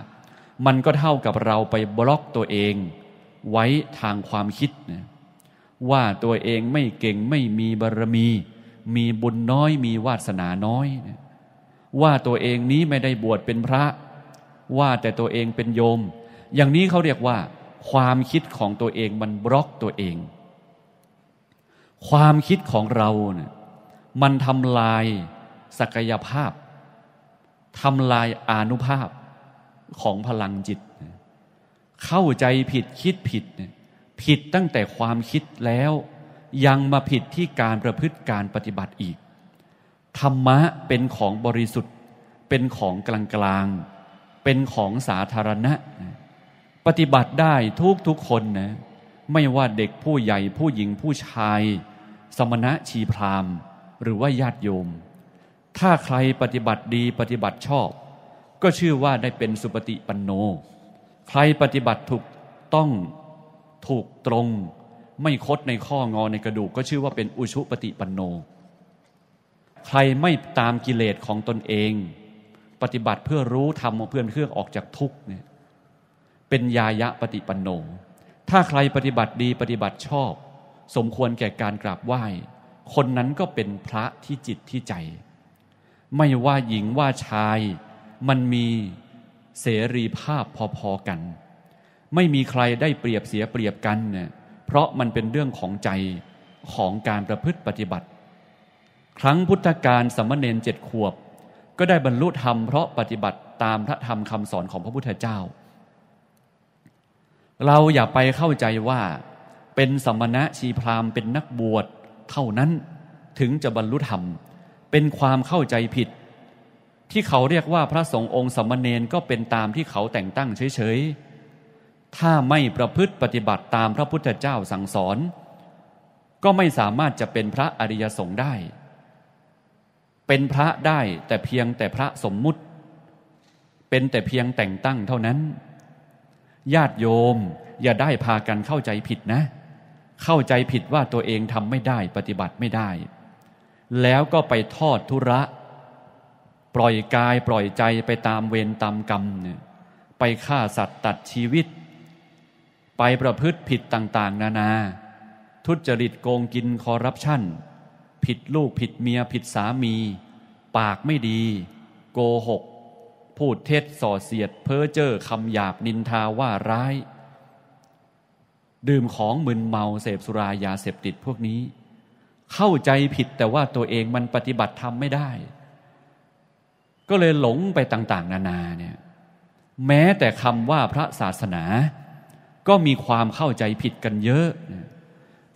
มันก็เท่ากับเราไปบล็อกตัวเอง ไว้ทางความคิดนะว่าตัวเองไม่เก่งไม่มีบารรมี มีบุญน้อย มีวาสนาน้อยนะว่าตัวเองนี้ไม่ได้บวชเป็นพระ ว่าแต่ตัวเองเป็นโยม อย่างนี้เขาเรียกว่า ความคิดของตัวเองมันบล็อกตัวเองความคิดของเราเนี่ยมันทำลายศักยภาพทำลายอนุภาพของพลังจิต เข้าใจผิดคิดผิด ผิดตั้งแต่ความคิดแล้ว ยังมาผิดที่การประพฤติการปฏิบัติอีก ธรรมะเป็นของบริสุทธิ์เป็นของกลางกลาง เป็นของสาธารณะ ปฏิบัติได้ทุกทุกคนนะไม่ว่าเด็กผู้ใหญ่ผู้หญิงผู้ชายสมณะชีพราหมณ์หรือว่าญาติโยม ถ้าใครปฏิบัติดีปฏิบัติชอบ ก็ชื่อว่าได้เป็นสุปฏิปันโน ใครปฏิบัติถูกต้องถูกตรง ไม่คดในข้องอในกระดูก ก็ชื่อว่าเป็นอุชุปฏิปันโน ใครไม่ตามกิเลสของตนเอง ปฏิบัติเพื่อรู้ธรรมเพื่อนเครื่องออกจากทุกเนี่ยเป็นยายะปฏิปันโน ถ้าใครปฏิบัติดีปฏิบัติชอบสมควรแก่การกราบไหว้ คนนั้นก็เป็นพระที่จิตที่ใจ ไม่ว่าหญิงว่าชาย มันมีเสรีภาพพอๆกัน ไม่มีใครได้เปรียบเสียเปรียบกันเนี่ยเพราะมันเป็นเรื่องของใจของการประพฤติปฏิบัติ ครั้งพุทธกาลสมณเณรเจ็ดขวบ ก็ได้บรรลุธรรมเพราะปฏิบัติตามพระธรรมคำสอนของพระพุทธเจ้า เราอย่าไปเข้าใจว่าเป็น สมณะชีพราหมณ์เป็นนักบวช เท่านั้นถึงจะบรรลุธรรม เป็นความเข้าใจผิด ที่เขาเรียกว่าพระสงฆ์องค์สมณเณรก็เป็นตามที่เขาแต่งตั้งเฉยๆถ้าไม่ประพฤติปฏิบัติตามพระพุทธเจ้าสั่งสอน ก็ไม่สามารถจะเป็นพระอริยสงฆ์ได้ เป็นพระได้แต่เพียงแต่พระสมมุติ เป็นแต่เพียงแต่งตั้งเท่านั้น ญาติโยมอย่าได้พากันเข้าใจผิดนะเข้าใจผิดว่าตัวเองทำไม่ได้ปฏิบัติไม่ได้ แล้วก็ไปทอดทุระ ปล่อยกายปล่อยใจไปตามเวรตามกรรมเนี่ยไปฆ่าสัตว์ตัดชีวิต ไปประพฤติผิดต่างๆ นานา ทุจริตโกงกินคอร์รัปชันผิดลูกผิดเมียผิดสามี ปากไม่ดี โกหก พูดเท็จส่อเสียดเพ้อเจ้อคำหยาบนินทาว่าร้ายดื่มของมึนเมาเสพสุรายาเสพติดพวกนี้ เข้าใจผิดแต่ว่าตัวเองมันปฏิบัติทำไม่ได้ ก็เลยหลงไปต่างๆ นานาเนี่ย แม้แต่คำว่าพระศาสนา ก็มีความเข้าใจผิดกันเยอะ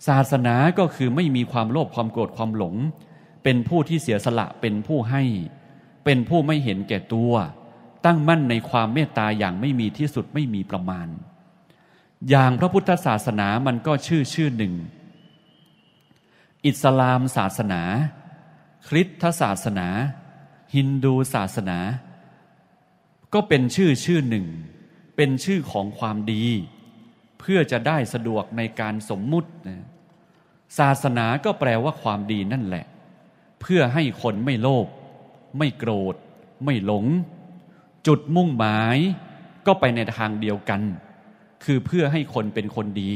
ศาสนาก็คือไม่มีความโลภความโกรธความหลง เป็นผู้ที่เสียสละเป็นผู้ให้ เป็นผู้ไม่เห็นแก่ตัว ตั้งมั่นในความเมตตาอย่างไม่มีที่สุดไม่มีประมาณอย่างพระพุทธศาสนามันก็ชื่อชื่อหนึ่ง อิสลามศาสนาคริสตศาสนาฮินดูศาสนา ก็เป็นชื่อชื่อหนึ่ง เป็นชื่อของความดี เพื่อจะได้สะดวกในการสมมุติ ศาสนาก็แปลว่าความดีนั่นแหละ เพื่อให้คนไม่โลภไม่โกรธ ไม่หลง จุดมุ่งหมาย ก็ไปในทางเดียวกันคือเพื่อให้คนเป็นคนดี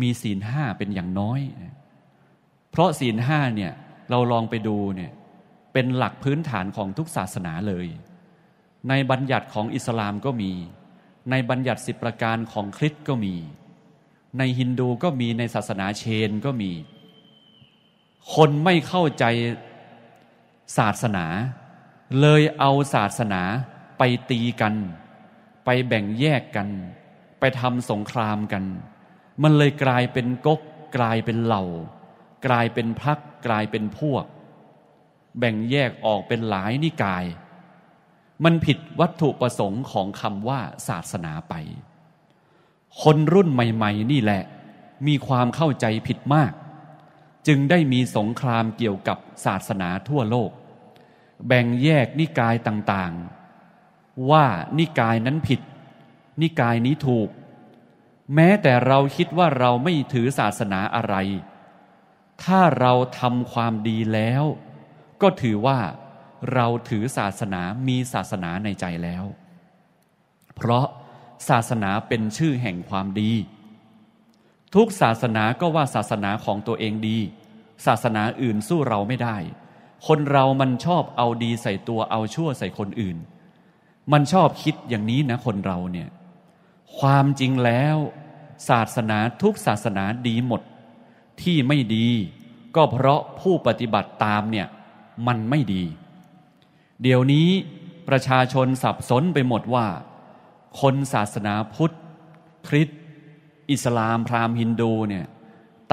มีศีลห้าเป็นอย่างน้อย เพราะศีลห้าเนี่ยเราลองไปดูเนี่ยเป็นหลักพื้นฐานของทุกศาสนาเลย ในบัญญัติของอิสลามก็มี ในบัญญัติสิบประการของคริสต์ก็มี ในฮินดูก็มีในศาสนาเชนก็มี คนไม่เข้าใจศาสนาเลยเอาศาสนาไปตีกัน ไปแบ่งแยกกันไปทำสงครามกัน มันเลยกลายเป็นก๊ก กลายเป็นเหล่า กลายเป็นพัก กลายเป็นพวก แบ่งแยกออกเป็นหลายนิกาย มันผิดวัตถุประสงค์ของคำว่าศาสนาไป คนรุ่นใหม่ๆนี่แหละ มีความเข้าใจผิดมาก จึงได้มีสงครามเกี่ยวกับศาสนาทั่วโลก แบ่งแยกนิกายต่างๆ ว่านิกายนั้นผิดนิกายนี้ถูก แม้แต่เราคิดว่าเราไม่ถือศาสนาอะไร ถ้าเราทำความดีแล้ว ก็ถือว่าเราถือศาสนามีศาสนาในใจแล้ว เพราะศาสนาเป็นชื่อแห่งความดี ทุกศาสนาก็ว่าศาสนาของตัวเองดี ศาสนาอื่นสู้เราไม่ได้ คนเรามันชอบเอาดีใส่ตัวเอาชั่วใส่คนอื่น มันชอบคิดอย่างนี้นะคนเราเนี่ยความจริงแล้วศาสนาทุกศาสนาดีหมดที่ไม่ดี ก็เพราะผู้ปฏิบัติตามเนี่ยมันไม่ดี เดี๋ยวนี้ประชาชนสับสนไปหมดว่า คนศาสนาพุทธ คริสต์อิสลามพราหมณ์ฮินดูเนี่ย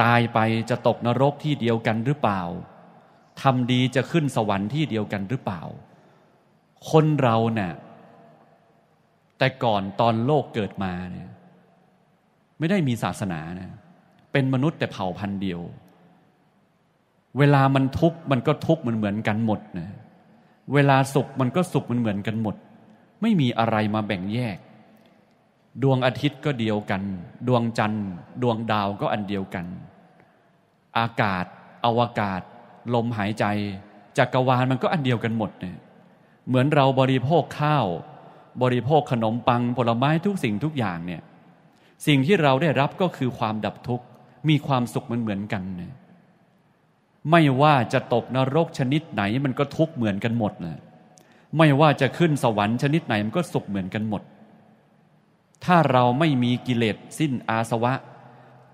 ตายไปจะตกนรกที่เดียวกันหรือเปล่าทำดีจะขึ้นสวรรค์ที่เดียวกันหรือเปล่า คนเราเนี่ยแต่ก่อนตอนโลกเกิดมาเนี่ยไม่ได้มีศาสนานะเป็นมนุษย์แต่เผ่าพันธุ์เดียว เวลามันทุกข์มันก็ทุกข์มันเหมือนกันหมดนะเวลาสุข มันก็สุขมันเหมือนกันหมด ไม่มีอะไรมาแบ่งแยก ดวงอาทิตย์ก็เดียวกัน ดวงจันทร์ ดวงดาวก็อันเดียวกัน อากาศ อวกาศ ลมหายใจจักรวาลมันก็อันเดียวกันหมดเนี่ยเหมือนเราบริโภคข้าวบริโภคขนมปังผลไม้ทุกสิ่งทุกอย่างเนี่ย สิ่งที่เราได้รับก็คือความดับทุกข์ มีความสุขมันเหมือนกันเนี่ยไม่ว่าจะตกนรกชนิดไหนมันก็ทุกข์เหมือนกันหมดนะ ไม่ว่าจะขึ้นสวรรค์ชนิดไหนมันก็สุขเหมือนกันหมด ถ้าเราไม่มีกิเลสสิ้นอาสวะ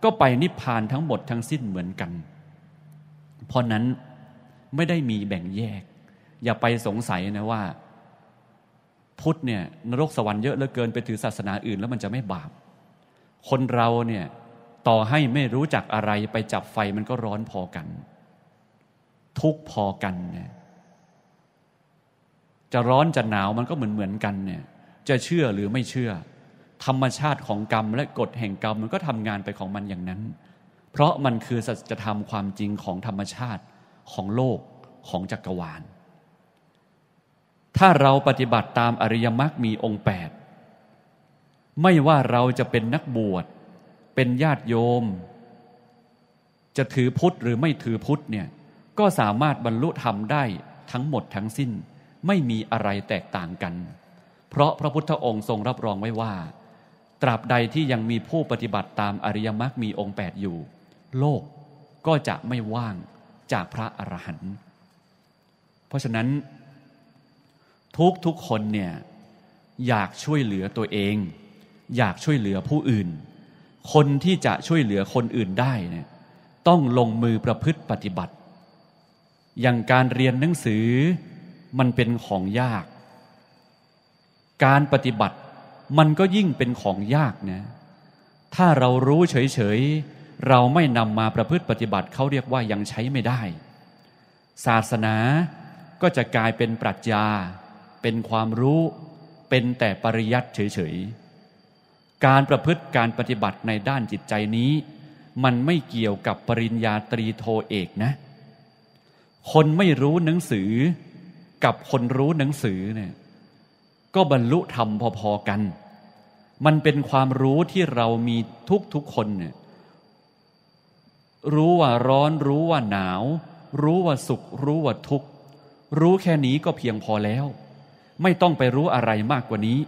ก็ไปนิพพานทั้งหมดทั้งสิ้นเหมือนกันเพราะนั้นไม่ได้มีแบ่งแยก อย่าไปสงสัยนะว่าพุทธเนี่ยนรกสวรรค์เยอะเหลือเกินไปถือศาสนาอื่นแล้วมันจะไม่บาป คนเราเนี่ยต่อให้ไม่รู้จักอะไรไปจับไฟมันก็ร้อนพอกัน ทุกพอกันเนี่ยจะร้อนจะหนาวมันก็เหมือนเหมือนกันเนี่ยจะเชื่อหรือไม่เชื่อ ธรรมชาติของกรรมและกฎแห่งกรรมมันก็ทำงานไปของมันอย่างนั้น เพราะมันคือสัจธรรมความจริงของธรรมชาติของโลกของจักรวาลถ้าเราปฏิบัติตามอริยมรรคมีองค์แปดไม่ว่าเราจะเป็นนักบวช เป็นญาติโยม จะถือพุทธหรือไม่ถือพุทธเนี่ย ก็สามารถบรรลุธรรมได้ทั้งหมดทั้งสิ้นไม่มีอะไรแตกต่างกัน เพราะพระพุทธองค์ทรงรับรองไว้ว่า ตราบใดที่ยังมีผู้ปฏิบัติตามอริยมรรคมีองค์แปดอยู่ โลกก็จะไม่ว่างจากพระอรหันต์เพราะฉะนั้นทุกทุกคนเนี่ยอยากช่วยเหลือตัวเอง อยากช่วยเหลือผู้อื่น คนที่จะช่วยเหลือคนอื่นได้เนี่ยต้องลงมือประพฤติปฏิบัติ อย่างการเรียนหนังสือมันเป็นของยาก การปฏิบัติมันก็ยิ่งเป็นของยากนะ ถ้าเรารู้เฉยๆเราไม่นำมาประพฤติปฏิบัติเขาเรียกว่ายังใช้ไม่ได้ ศาสนาก็จะกลายเป็นปรัชญาเป็นความรู้เป็นแต่ปริยัติเฉยๆ การประพฤติการปฏิบัติในด้านจิตใจนี้ มันไม่เกี่ยวกับปริญญาตรีโทเอกนะ คนไม่รู้หนังสือ กับคนรู้หนังสือเนี่ยก็บรรลุธรรมพอๆกัน มันเป็นความรู้ที่เรามีทุกๆคนเนี่ยรู้ว่าร้อน รู้ว่าหนาว รู้ว่าสุข รู้ว่าทุกข์รู้แค่นี้ก็เพียงพอแล้วไม่ต้องไปรู้อะไรมากกว่านี้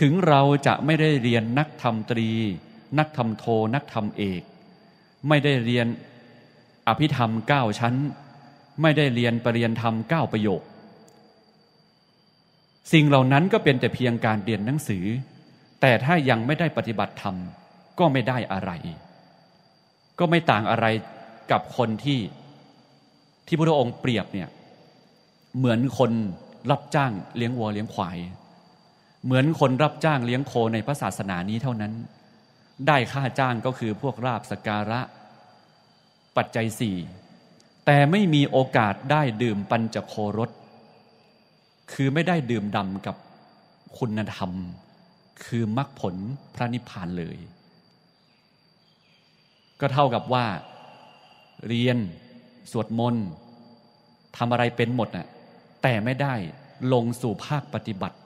ถึงเราจะไม่ได้เรียนนักธรรมตรี นักธรรมโท นักธรรมเอก ไม่ได้เรียนอภิธรรมเก้าชั้น ไม่ได้เรียนปรริยนธรรมเก้าประโยค สิ่งเหล่านั้นก็เป็นแต่เพียงการเรียนหนังสือ แต่ถ้ายังไม่ได้ปฏิบัติธรรมก็ไม่ได้อะไร ก็ไม่ต่างอะไรกับคนที่ที่พระองค์เปรียบเนี่ย เหมือนคนรับจ้างเลี้ยงวัวเลี้ยงควาย เหมือนคนรับจ้างเลี้ยงโคในพระศาสนานี้เท่านั้น ได้ค่าจ้างก็คือพวกราบสการะ ปัจจัยสี่ แต่ไม่มีโอกาสได้ดื่มปัญจโครสคือไม่ได้ดื่มดำกับคุณธรรม คือมรรคผลพระนิพพานเลย ก็เท่ากับว่า เรียนสวดมนต์ทำอะไรเป็นหมดนะ่ะแต่ไม่ได้ลงสู่ภาคปฏิบัติ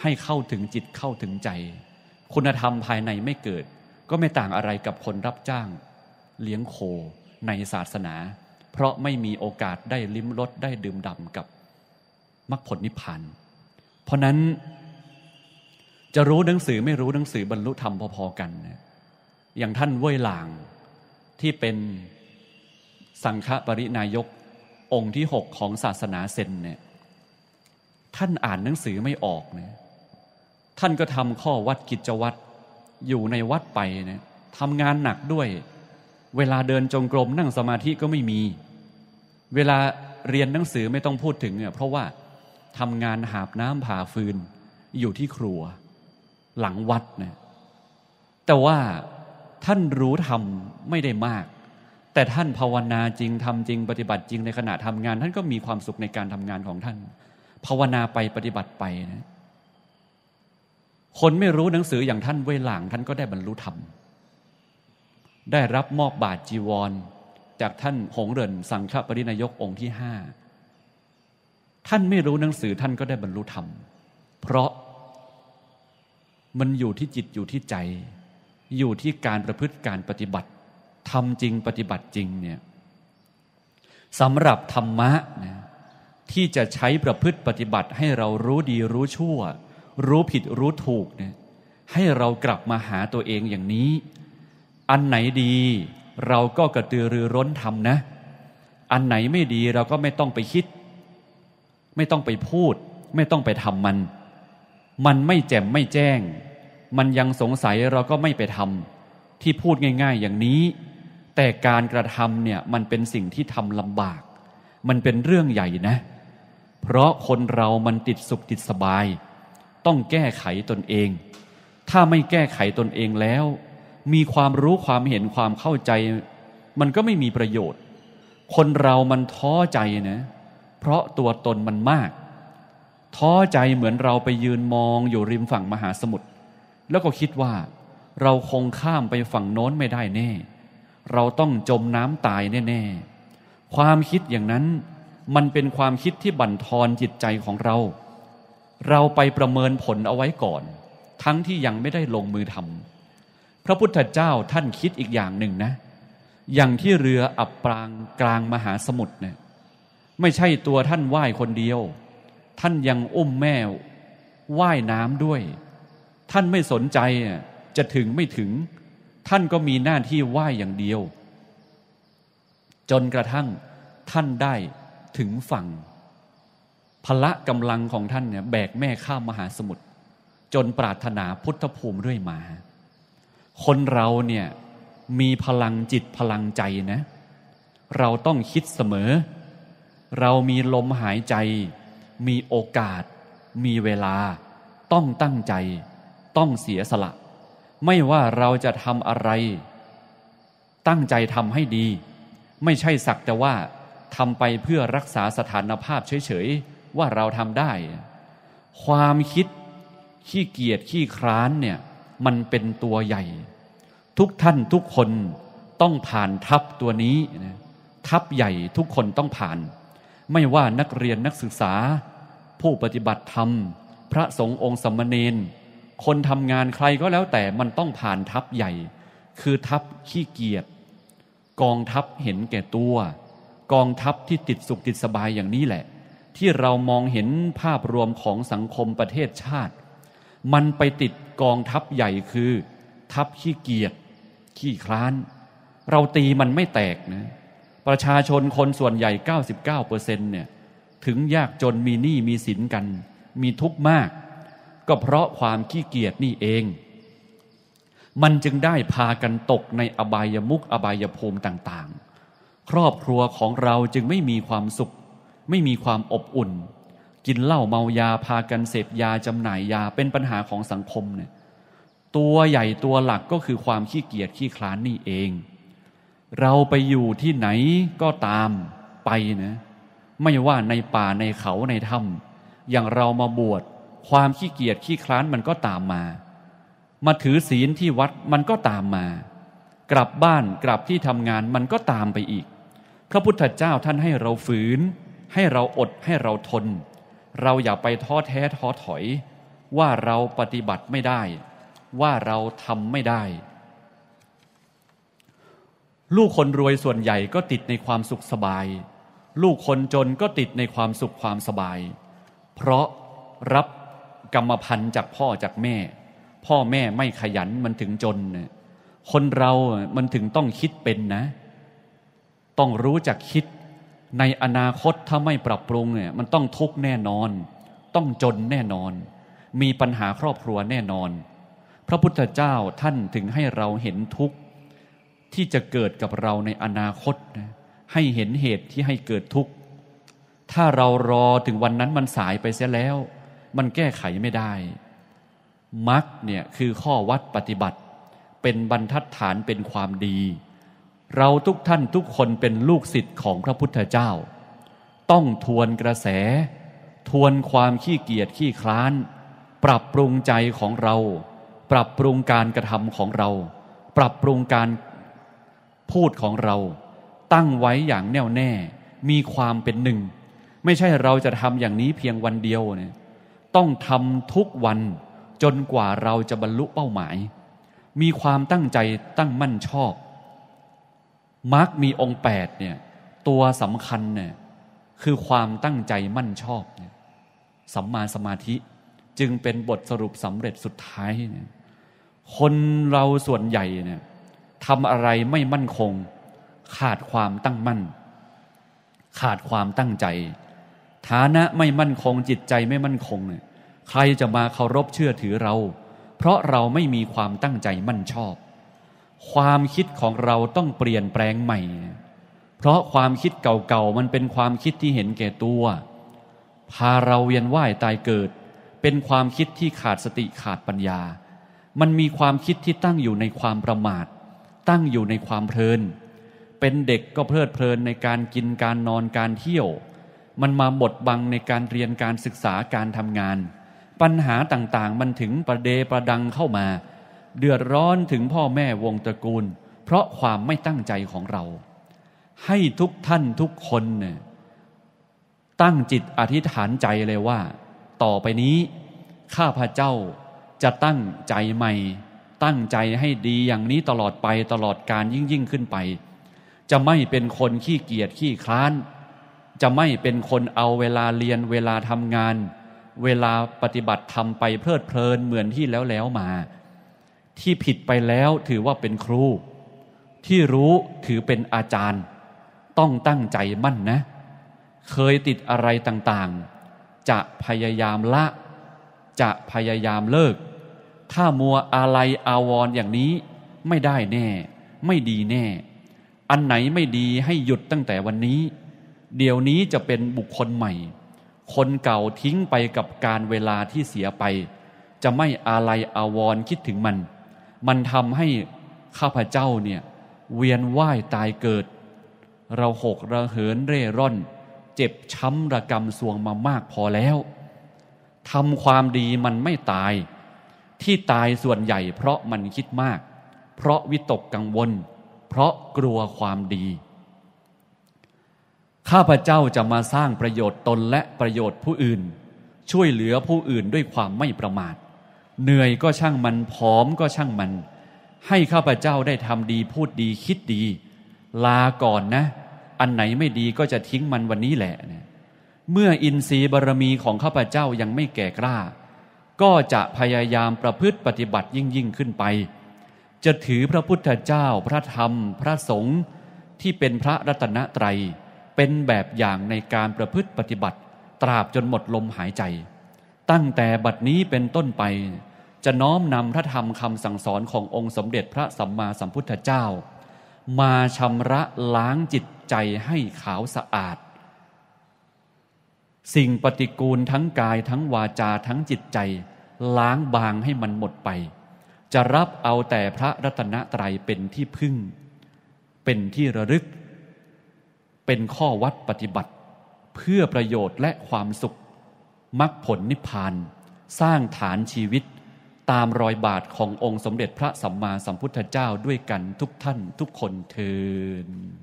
ให้เข้าถึงจิตเข้าถึงใจ คุณธรรมภายในไม่เกิด ก็ไม่ต่างอะไรกับคนรับจ้าง เลี้ยงโคในศาสนา เพราะไม่มีโอกาสได้ลิ้มรสได้ดื่มด่ำกับมรรคผลนิพพานเพราะนั้นจะรู้หนังสือไม่รู้หนังสือบรรลุธรรมพอๆกัน อย่างท่านเว่ยหลางที่เป็นสังฆปรินายกองค์ที่หกของศาสนาเซนเนี่ยท่านอ่านหนังสือไม่ออกนะท่านก็ทำข้อวัดกิจวัตรอยู่ในวัดไปนะทำงานหนักด้วย เวลาเดินจงกรมนั่งสมาธิก็ไม่มี เวลาเรียนหนังสือไม่ต้องพูดถึงเนี่ยเพราะว่าทำงานหาบน้ำผ่าฟืน อยู่ที่ครัว หลังวัดนะแต่ว่าท่านรู้ทำไม่ได้มาก แต่ท่านภาวนาจริงทำจริง ปฏิบัติจริงในขณะทำงาน ท่านก็มีความสุขในการทำงานของท่านภาวนาไปปฏิบัติไปนะ คนไม่รู้หนังสืออย่างท่านเวหลางท่านก็ได้บรรลุธรรม ได้รับมอบบาทจีวร จากท่านหงเรินสังฆปรินายกองค์ที่ห้า ท่านไม่รู้หนังสือท่านก็ได้บรรลุธรรม เพราะ มันอยู่ที่จิตอยู่ที่ใจ อยู่ที่การประพฤติการปฏิบัติ ทำจริง ปฏิบัติจริงเนี่ยสำหรับธรรมะนะที่จะใช้ประพฤติปฏิบัติให้เรารู้ดีรู้ชั่ว รู้ผิดรู้ถูกเนี่ยให้เรากลับมาหาตัวเองอย่างนี้ อันไหนดี เราก็กระตือรือร้นทำนะ อันไหนไม่ดีเราก็ไม่ต้องไปคิด ไม่ต้องไปพูด ไม่ต้องไปทำมันมันไม่แจ่มไม่แจ้ง มันยังสงสัยเราก็ไม่ไปทำที่พูดง่าย ๆ อย่างนี้ แต่การกระทำเนี่ยมันเป็นสิ่งที่ทำลำบาก มันเป็นเรื่องใหญ่นะเเพราะคนเรามันติดสุขติดสบาย ต้องแก้ไขตนเอง ถ้าไม่แก้ไขตนเองแล้ว มีความรู้ความเห็นความเข้าใจ มันก็ไม่มีประโยชน์ คนเรามันท้อใจนะ เพราะตัวตนมันมาก ท้อใจเหมือนเราไปยืนมองอยู่ริมฝั่งมหาสมุทรแล้วก็คิดว่า เราคงข้ามไปฝั่งโน้นไม่ได้แน่ เราต้องจมน้ำตายแน่ ๆ ความคิดอย่างนั้นมันเป็นความคิดที่บั่นทอนจิตใจของเรา เราไปประเมินผลเอาไว้ก่อน ทั้งที่ยังไม่ได้ลงมือทำ พระพุทธเจ้าท่านคิดอีกอย่างหนึ่งนะ อย่างที่เรืออับปรางกลางมหาสมุทรเนี่ย ไม่ใช่ตัวท่านไหว้คนเดียว ท่านยังอุ้มแม่ว่ายน้ำด้วย ท่านไม่สนใจจะถึงไม่ถึง ท่านก็มีหน้าที่ไหว้อย่างเดียว จนกระทั่งท่านได้ถึงฝั่ง พละกำลังของท่านเนี่ยแบกแม่ข้ามมหาสมุทรจนปรารถนาพุทธภูมิเรื่อยมา คนเราเนี่ยมีพลังจิตพลังใจนะ เราต้องคิดเสมอ เรามีลมหายใจ มีโอกาส มีเวลา ต้องตั้งใจ ต้องเสียสละ ไม่ว่าเราจะทำอะไร ตั้งใจทำให้ดี ไม่ใช่สักแต่ว่าทำไปเพื่อรักษาสถานภาพเฉยๆ ว่าเราทำได้ ความคิดขี้เกียจขี้คร้านเนี่ยมันเป็นตัวใหญ่ ทุกท่านทุกคนต้องผ่านทับตัวนี้ทับใหญ่ ทุกคนต้องผ่าน ไม่ว่านักเรียนนักศึกษา ผู้ปฏิบัติธรรม พระสงฆ์องค์ สมณเนนคนทำงานใครก็แล้วแต่มันต้องผ่านทับใหญ่ คือทับขี้เกียจกองทับเห็นแก่ตัวกองทัพที่ติดสุขติดสบายอย่างนี้แหละ ที่เรามองเห็นภาพรวมของสังคมประเทศชาติ มันไปติดกองทัพใหญ่คือ ทัพขี้เกียจขี้คร้าน เราตีมันไม่แตกนะ ประชาชนคนส่วนใหญ่99%เนี่ยถึงยากจนมีหนี้มีสินกัน มีทุกข์มาก ก็เพราะความขี้เกียจนี่เอง มันจึงได้พากันตกในอบายมุกอบายภูมิต่าง ๆครอบครัวของเราจึงไม่มีความสุข ไม่มีความอบอุ่น กินเหล้าเมายาพากันเสพยาจำหน่ายยาเป็นปัญหาของสังคมเนี่ยตัวใหญ่ตัวหลักก็คือความขี้เกียจขี้คลานนี่เอง เราไปอยู่ที่ไหนก็ตามไปนะ ไม่ว่าในป่าในเขาในถ้ำอย่างเรามาบวชความขี้เกียจขี้คลานมันก็ตามมา มาถือศีลที่วัดมันก็ตามมา กลับบ้านกลับที่ทำงานมันก็ตามไปอีกพระพุทธเจ้าท่านให้เราฝืนให้เราอดให้เราทน เราอย่าไปท้อแท้ท้อถอยว่าเราปฏิบัติไม่ได้ ว่าเราทำไม่ได้ ลูกคนรวยส่วนใหญ่ก็ติดในความสุขสบาย ลูกคนจนก็ติดในความสุขความสบาย เพราะรับกรรมพันธ์จากพ่อจากแม่ พ่อแม่ไม่ขยันมันถึงจน คนเรามันถึงต้องคิดเป็นนะเต้องรู้จักคิดในอนาคตถ้าไม่ปรับปรุงเนี่ยมันต้องทุกข์แน่นอน ต้องจนแน่นอน มีปัญหาครอบครัวแน่นอน พระพุทธเจ้าท่านถึงให้เราเห็นทุกข์ ที่จะเกิดกับเราในอนาคตนะให้เห็นเหตุที่ให้เกิดทุกข์ ถ้าเรารอถึงวันนั้นมันสายไปเสียแล้ว มันแก้ไขไม่ได้มรรคเนี่ยคือข้อวัดปฏิบัติ เป็นบรรทัดฐานเป็นความดีเราทุกท่านทุกคนเป็นลูกศิษย์ของพระพุทธเจ้า ต้องทวนกระแส ทวนความขี้เกียจขี้คร้าน ปรับปรุงใจของเรา ปรับปรุงการกระทำของเรา ปรับปรุงการ พูดของเราตั้งไว้อย่างแน่วแน่มีความเป็นหนึ่ง ไม่ใช่เราจะทำอย่างนี้เพียงวันเดียวเนี่ยต้องทำทุกวันจนกว่าเราจะบรรลุเป้าหมาย มีความตั้งใจตั้งมั่นชอบมาร์กมีองค์แปดเนี่ยตัวสำคัญเนี่ยคือความตั้งใจมั่นชอบเนี่ยสัมมาสมาธิจึงเป็นบทสรุปสำเร็จสุดท้ายเนี่ยคนเราส่วนใหญ่เนี่ยทำอะไรไม่มั่นคง ขาดความตั้งมั่น ขาดความตั้งใจ ฐานะไม่มั่นคง จิตใจไม่มั่นคงเนี่ยใครจะมาเคารพเชื่อถือเรา เพราะเราไม่มีความตั้งใจมั่นชอบความคิดของเราต้องเปลี่ยนแปลงใหม่ เพราะความคิดเก่าๆมันเป็นความคิดที่เห็นแก่ตัว พาเราเวียนว่ายตายเกิด เป็นความคิดที่ขาดสติขาดปัญญา มันมีความคิดที่ตั้งอยู่ในความประมาท ตั้งอยู่ในความเพลิน เป็นเด็กก็เพลิดเพลินในการกินการนอนการเที่ยว มันมาบดบังในการเรียนการศึกษาการทำงาน ปัญหาต่างๆ มันถึงประเดประดังเข้ามาเดือดร้อนถึงพ่อแม่วงตระกูล เพราะความไม่ตั้งใจของเรา ให้ทุกท่านทุกคนเนี่ยตั้งจิตอธิษฐานใจเลยว่า ต่อไปนี้ ข้าพเจ้าจะตั้งใจใหม่ ตั้งใจให้ดีอย่างนี้ตลอดไปตลอดการยิ่งยิ่งขึ้นไป จะไม่เป็นคนขี้เกียจขี้คร้าน จะไม่เป็นคนเอาเวลาเรียนเวลาทำงาน เวลาปฏิบัติทำไปเพลิดเพลินเหมือนที่แล้วแล้วมาที่ผิดไปแล้วถือว่าเป็นครู ที่รู้ถือเป็นอาจารย์ ต้องตั้งใจมั่นนะ เคยติดอะไรต่างๆ จะพยายามละ จะพยายามเลิก ถ้ามัวอะไรอาวรออย่างนี้ไม่ได้แน่ ไม่ดีแน่ อันไหนไม่ดีให้หยุดตั้งแต่วันนี้ เดี๋ยวนี้จะเป็นบุคคลใหม่ คนเก่าทิ้งไปกับการเวลาที่เสียไป จะไม่อาลัยอาวรคิดถึงมันมันทำให้ข้าพเจ้าเนี่ยเวียนว่ายตายเกิด เราหกระเหินเร่ร่อน เจ็บช้ำระกำสวงมามากพอแล้วทำความดีมันไม่ตาย ที่ตายส่วนใหญ่เพราะมันคิดมาก เพราะวิตกกังวล เพราะกลัวความดี ข้าพเจ้าจะมาสร้างประโยชน์ตนและประโยชน์ผู้อื่น ช่วยเหลือผู้อื่นด้วยความไม่ประมาทเหนื่อยก็ช่างมันผอมก็ช่างมัน ให้ข้าพเจ้าได้ทำดีพูดดีคิดดี ลาก่อนนะ อันไหนไม่ดีก็จะทิ้งมันวันนี้แหละเเมื่ออินทรีย์บารมีของข้าพเจ้ายังไม่แก่กล้า ก็จะพยายามประพฤติปฏิบัติยิ่งยิ่งขึ้นไป จะถือพระพุทธเจ้า พระธรรม พระสงฆ์ที่เป็นพระรัตนตรัยเป็นแบบอย่างในการประพฤติปฏิบัติ ตราบจนหมดลมหายใจ ตั้งแต่บัดนี้เป็นต้นไปจะน้อมนำพระธรรมคำสั่งสอนขององค์สมเด็จพระสัมมาสัมพุทธเจ้า มาชำระล้างจิตใจให้ขาวสะอาด สิ่งปฏิกูลทั้งกายทั้งวาจาทั้งจิตใจ ล้างบางให้มันหมดไป จะรับเอาแต่พระรัตนตรัยเป็นที่พึ่ง เป็นที่ระลึก เป็นข้อวัดปฏิบัติ เพื่อประโยชน์และความสุขมรรคผลนิพพานสร้างฐานชีวิตตามรอยบาทขององค์สมเด็จพระสัมมาสัมพุทธเจ้าด้วยกันทุกท่านทุกคนเทิด